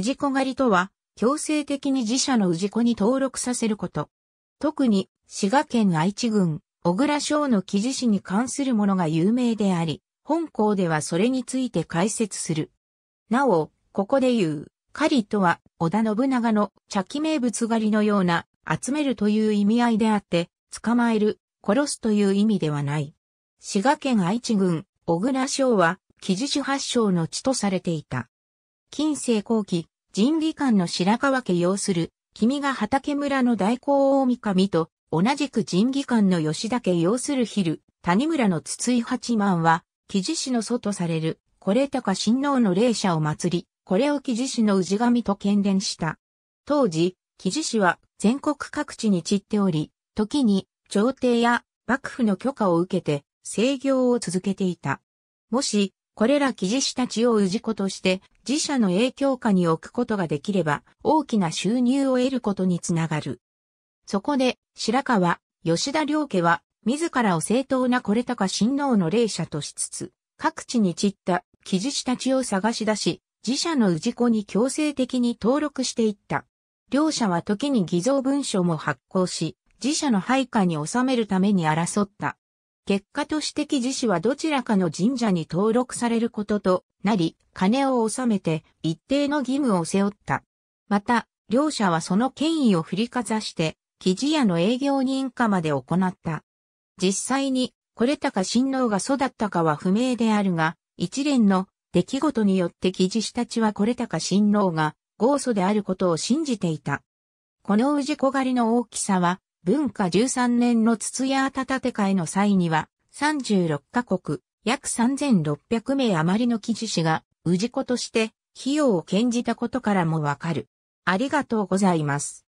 氏子狩りとは、強制的に自社の氏子に登録させること。特に、滋賀県愛知郡、小倉省の記事市に関するものが有名であり、本校ではそれについて解説する。なお、ここで言う、狩りとは、織田信長の茶器名物狩りのような、集めるという意味合いであって、捕まえる、殺すという意味ではない。滋賀県愛知郡、小倉省は、記事市発祥の地とされていた。近世後期、人技館の白川家要する、君が畑村の大公大御神と、同じく人技館の吉田家要する昼、谷村の筒井八幡は、木地市の祖とされる、これ高親王の霊社を祀り、これを木地市の氏神と喧連した。当時、木地市は全国各地に散っており、時に朝廷や幕府の許可を受けて制業を続けていた。もし、これら木地氏たちを氏子として自社の影響下に置くことができれば、大きな収入を得ることにつながる。そこで、白川、吉田良家は、自らを正当なこれたか親王の霊者としつつ、各地に散った記述たちを探し出し、自社の氏子に強制的に登録していった。両者は時に偽造文書も発行し、自社の配下に収めるために争った。結果として記事氏はどちらかの神社に登録されることとなり、金を納めて一定の義務を背負った。また、両者はその権威を振りかざして、記事屋の営業認可まで行った。実際に、これたか親王が育ったかは不明であるが、一連の出来事によって記事氏たちはこれたか親王が豪祖であることを信じていた。この氏子狩りの大きさは、文化13年の筒屋た立て替えの際には、36カ国、約3600名余りの記事氏が、氏子として、費用を献じたことからもわかる。ありがとうございます。